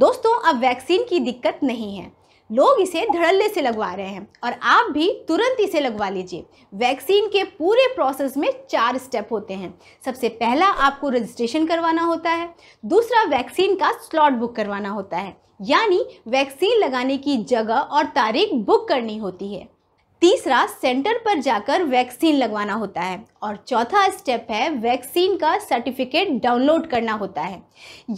दोस्तों अब वैक्सीन की दिक्कत नहीं है लोग इसे धड़ल्ले से लगवा रहे हैं और आप भी तुरंत इसे लगवा लीजिए वैक्सीन के पूरे प्रोसेस में चार स्टेप होते हैं सबसे पहला आपको रजिस्ट्रेशन करवाना होता है दूसरा वैक्सीन का स्लॉट बुक करवाना होता है यानी वैक्सीन लगाने की जगह और तारीख बुक करनी होती है तीसरा सेंटर पर जाकर वैक्सीन लगवाना होता है और चौथा स्टेप है वैक्सीन का सर्टिफिकेट डाउनलोड करना होता है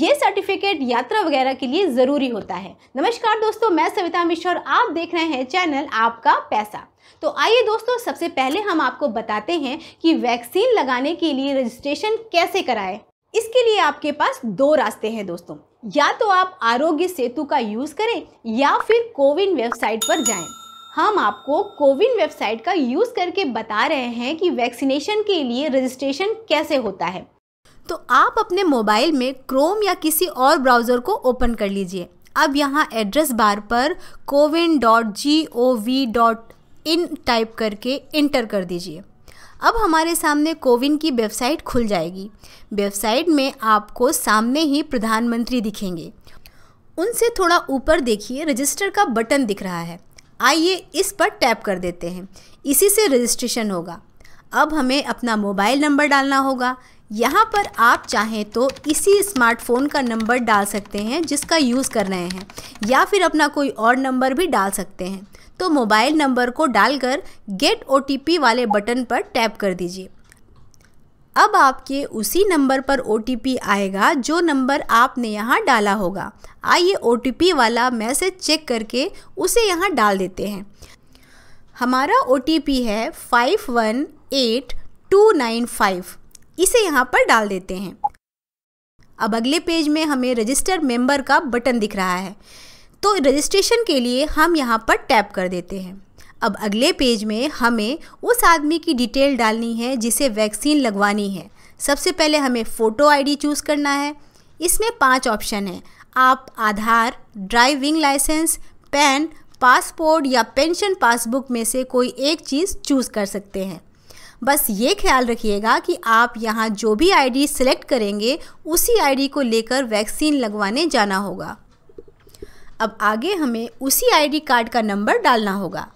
ये सर्टिफिकेट यात्रा वगैरह के लिए ज़रूरी होता है नमस्कार दोस्तों मैं सविता मिश्र और आप देख रहे हैं चैनल आपका पैसा तो आइए दोस्तों सबसे पहले हम आपको बताते हैं कि वैक्सीन लगाने के लिए रजिस्ट्रेशन कैसे कराएं इसके लिए आपके पास दो रास्ते हैं दोस्तों या तो आप आरोग्य सेतु का यूज़ करें या फिर कोविन वेबसाइट पर जाएँ हम आपको कोविन वेबसाइट का यूज़ करके बता रहे हैं कि वैक्सीनेशन के लिए रजिस्ट्रेशन कैसे होता है तो आप अपने मोबाइल में क्रोम या किसी और ब्राउज़र को ओपन कर लीजिए अब यहाँ एड्रेस बार पर CoWIN dot G O V dot in type करके इंटर कर दीजिए अब हमारे सामने कोविन की वेबसाइट खुल जाएगी वेबसाइट में आपको सामने ही प्रधानमंत्री दिखेंगे उनसे थोड़ा ऊपर देखिए रजिस्टर का बटन दिख रहा है आइए इस पर टैप कर देते हैं इसी से रजिस्ट्रेशन होगा अब हमें अपना मोबाइल नंबर डालना होगा यहाँ पर आप चाहें तो इसी स्मार्टफ़ोन का नंबर डाल सकते हैं जिसका यूज़ कर रहे हैं या फिर अपना कोई और नंबर भी डाल सकते हैं तो मोबाइल नंबर को डालकर गेट ओ वाले बटन पर टैप कर दीजिए अब आपके उसी नंबर पर ओ आएगा जो नंबर आपने यहाँ डाला होगा आइए ओ वाला मैसेज चेक करके उसे यहाँ डाल देते हैं हमारा ओ है five one eight two nine five इसे यहाँ पर डाल देते हैं अब अगले पेज में हमें रजिस्टर मेंबर का बटन दिख रहा है तो रजिस्ट्रेशन के लिए हम यहाँ पर टैप कर देते हैं अब अगले पेज में हमें उस आदमी की डिटेल डालनी है जिसे वैक्सीन लगवानी है सबसे पहले हमें फ़ोटो आईडी चूज़ करना है इसमें पांच ऑप्शन हैं आप Aadhaar driving licence PAN passport या पेंशन पासबुक में से कोई एक चीज़ चूज़ कर सकते हैं बस ये ख्याल रखिएगा कि आप यहाँ जो भी आईडी सेलेक्ट करेंगे उसी आईडी को लेकर वैक्सीन लगवाने जाना होगा अब आगे हमें उसी आईडी कार्ड का नंबर डालना होगा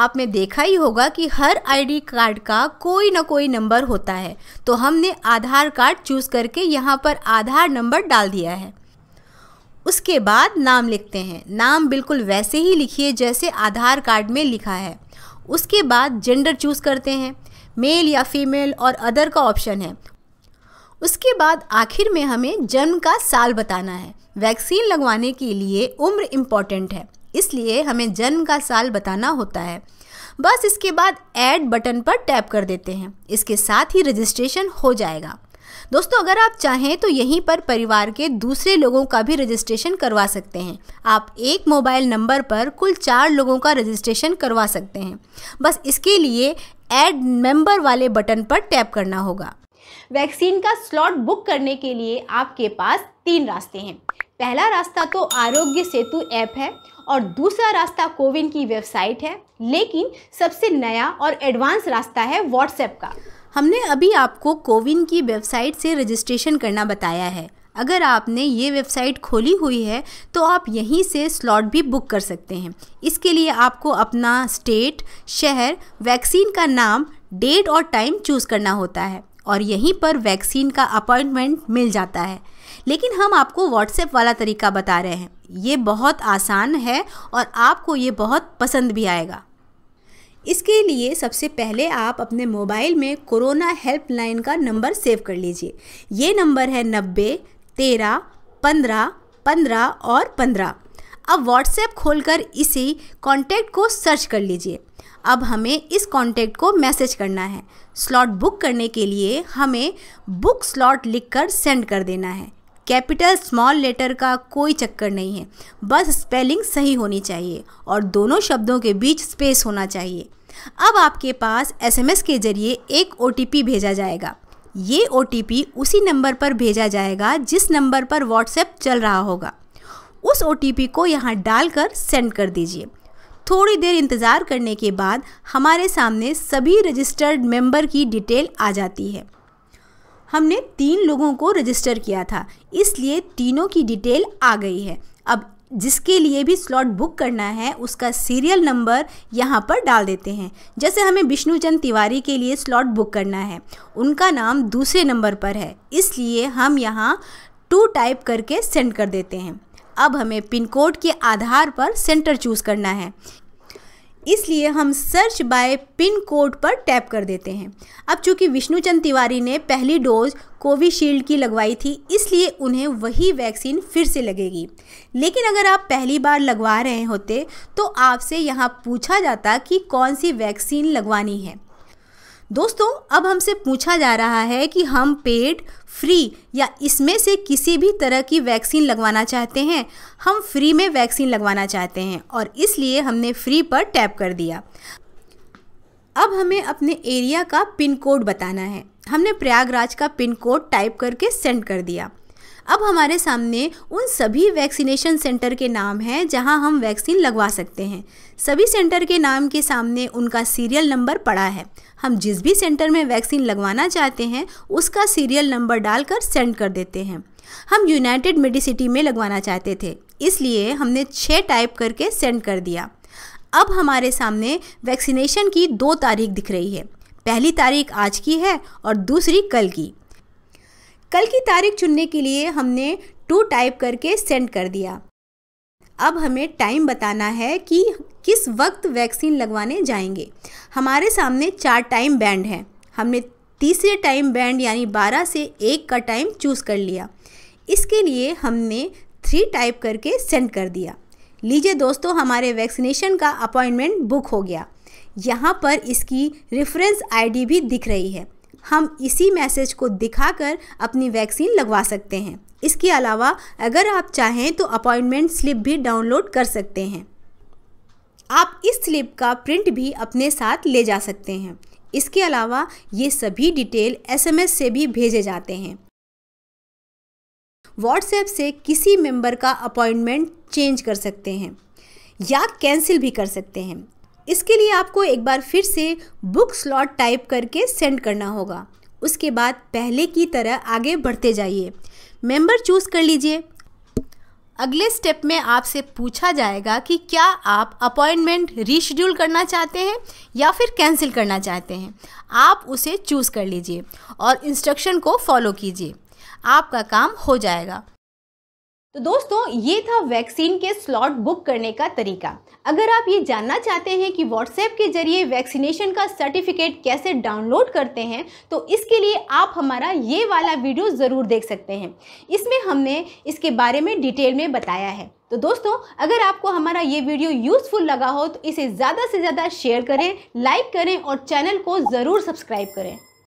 आपने देखा ही होगा कि हर आईडी कार्ड का कोई ना कोई नंबर होता है तो हमने आधार कार्ड चूज़ करके यहाँ पर आधार नंबर डाल दिया है उसके बाद नाम लिखते हैं नाम बिल्कुल वैसे ही लिखिए जैसे आधार कार्ड में लिखा है उसके बाद जेंडर चूज़ करते हैं मेल या फीमेल और अदर का ऑप्शन है उसके बाद आखिर में हमें जन्म का साल बताना है वैक्सीन लगवाने के लिए उम्र इम्पॉर्टेंट है इसलिए हमें जन्म का साल बताना होता है बस इसके बाद ऐड बटन पर टैप कर देते हैं इसके साथ ही रजिस्ट्रेशन हो जाएगा दोस्तों अगर आप चाहें तो यहीं पर परिवार के दूसरे लोगों का भी रजिस्ट्रेशन करवा सकते हैं आप एक मोबाइल नंबर पर कुल चार लोगों का रजिस्ट्रेशन करवा सकते हैं बस इसके लिए ऐड मेंबर वाले बटन पर टैप करना होगा वैक्सीन का स्लॉट बुक करने के लिए आपके पास तीन रास्ते हैं पहला रास्ता तो आरोग्य सेतु ऐप है और दूसरा रास्ता कोविन की वेबसाइट है लेकिन सबसे नया और एडवांस रास्ता है व्हाट्सएप का हमने अभी आपको कोविन की वेबसाइट से रजिस्ट्रेशन करना बताया है अगर आपने ये वेबसाइट खोली हुई है तो आप यहीं से स्लॉट भी बुक कर सकते हैं इसके लिए आपको अपना स्टेट शहर वैक्सीन का नाम डेट और टाइम चूज़ करना होता है और यहीं पर वैक्सीन का अपॉइंटमेंट मिल जाता है लेकिन हम आपको व्हाट्सएप वाला तरीका बता रहे हैं ये बहुत आसान है और आपको ये बहुत पसंद भी आएगा इसके लिए सबसे पहले आप अपने मोबाइल में कोरोना हेल्पलाइन का नंबर सेव कर लीजिए ये नंबर है नब्बे तेरह पंद्रह पंद्रह और पंद्रह अब व्हाट्सएप खोलकर इसी कॉन्टैक्ट को सर्च कर लीजिए अब हमें इस कॉन्टैक्ट को मैसेज करना है स्लॉट बुक करने के लिए हमें बुक स्लॉट लिखकर सेंड कर देना है कैपिटल स्मॉल लेटर का कोई चक्कर नहीं है बस स्पेलिंग सही होनी चाहिए और दोनों शब्दों के बीच स्पेस होना चाहिए अब आपके पास एसएमएस के ज़रिए एक ओ भेजा जाएगा ये ओ उसी नंबर पर भेजा जाएगा जिस नंबर पर व्हाट्सएप चल रहा होगा उस ओ को यहाँ डालकर सेंड कर दीजिए थोड़ी देर इंतज़ार करने के बाद हमारे सामने सभी रजिस्टर्ड मेंबर की डिटेल आ जाती है हमने तीन लोगों को रजिस्टर किया था इसलिए तीनों की डिटेल आ गई है अब जिसके लिए भी स्लॉट बुक करना है उसका सीरियल नंबर यहाँ पर डाल देते हैं जैसे हमें विष्णुचंद तिवारी के लिए स्लॉट बुक करना है उनका नाम दूसरे नंबर पर है इसलिए हम यहाँ टू टाइप करके सेंड कर देते हैं अब हमें पिन कोड के आधार पर सेंटर चूज़ करना है इसलिए हम सर्च बाय पिन कोड पर टैप कर देते हैं अब चूंकि विष्णुचंद तिवारी ने पहली डोज कोविशील्ड की लगवाई थी इसलिए उन्हें वही वैक्सीन फिर से लगेगी लेकिन अगर आप पहली बार लगवा रहे होते तो आपसे यहाँ पूछा जाता कि कौन सी वैक्सीन लगवानी है दोस्तों अब हमसे पूछा जा रहा है कि हम पेड फ्री या इसमें से किसी भी तरह की वैक्सीन लगवाना चाहते हैं हम फ्री में वैक्सीन लगवाना चाहते हैं और इसलिए हमने फ्री पर टैप कर दिया अब हमें अपने एरिया का पिन कोड बताना है हमने प्रयागराज का पिन कोड टाइप करके सेंड कर दिया अब हमारे सामने उन सभी वैक्सीनेशन सेंटर के नाम हैं जहां हम वैक्सीन लगवा सकते हैं सभी सेंटर के नाम के सामने उनका सीरियल नंबर पड़ा है हम जिस भी सेंटर में वैक्सीन लगवाना चाहते हैं उसका सीरियल नंबर डालकर सेंड कर देते हैं हम यूनाइटेड मेडिसिटी में लगवाना चाहते थे इसलिए हमने छः टाइप करके सेंड कर दिया अब हमारे सामने वैक्सीनेशन की दो तारीख दिख रही है पहली तारीख आज की है और दूसरी कल की कल की तारीख चुनने के लिए हमने टू टाइप करके सेंड कर दिया अब हमें टाइम बताना है कि किस वक्त वैक्सीन लगवाने जाएंगे हमारे सामने चार टाइम बैंड हैं हमने तीसरे टाइम बैंड यानी 12 से एक का टाइम चूज़ कर लिया इसके लिए हमने थ्री टाइप करके सेंड कर दिया लीजिए दोस्तों हमारे वैक्सीनेशन का अपॉइंटमेंट बुक हो गया यहाँ पर इसकी रेफरेंस आईडी भी दिख रही है हम इसी मैसेज को दिखाकर अपनी वैक्सीन लगवा सकते हैं इसके अलावा अगर आप चाहें तो अपॉइंटमेंट स्लिप भी डाउनलोड कर सकते हैं आप इस स्लिप का प्रिंट भी अपने साथ ले जा सकते हैं इसके अलावा ये सभी डिटेल एसएमएस से भी भेजे जाते हैं व्हाट्सएप से किसी मेंबर का अपॉइंटमेंट चेंज कर सकते हैं या कैंसिल भी कर सकते हैं इसके लिए आपको एक बार फिर से बुक स्लॉट टाइप करके सेंड करना होगा उसके बाद पहले की तरह आगे बढ़ते जाइए मेंबर चूज़ कर लीजिए अगले स्टेप में आपसे पूछा जाएगा कि क्या आप अपॉइंटमेंट रीशेड्यूल करना चाहते हैं या फिर कैंसिल करना चाहते हैं आप उसे चूज़ कर लीजिए और इंस्ट्रक्शन को फॉलो कीजिए आपका काम हो जाएगा तो दोस्तों ये था वैक्सीन के स्लॉट बुक करने का तरीका अगर आप ये जानना चाहते हैं कि व्हाट्सएप के जरिए वैक्सीनेशन का सर्टिफिकेट कैसे डाउनलोड करते हैं तो इसके लिए आप हमारा ये वाला वीडियो ज़रूर देख सकते हैं इसमें हमने इसके बारे में डिटेल में बताया है तो दोस्तों अगर आपको हमारा ये वीडियो यूज़फुल लगा हो तो इसे ज़्यादा से ज़्यादा शेयर करें लाइक करें और चैनल को ज़रूर सब्सक्राइब करें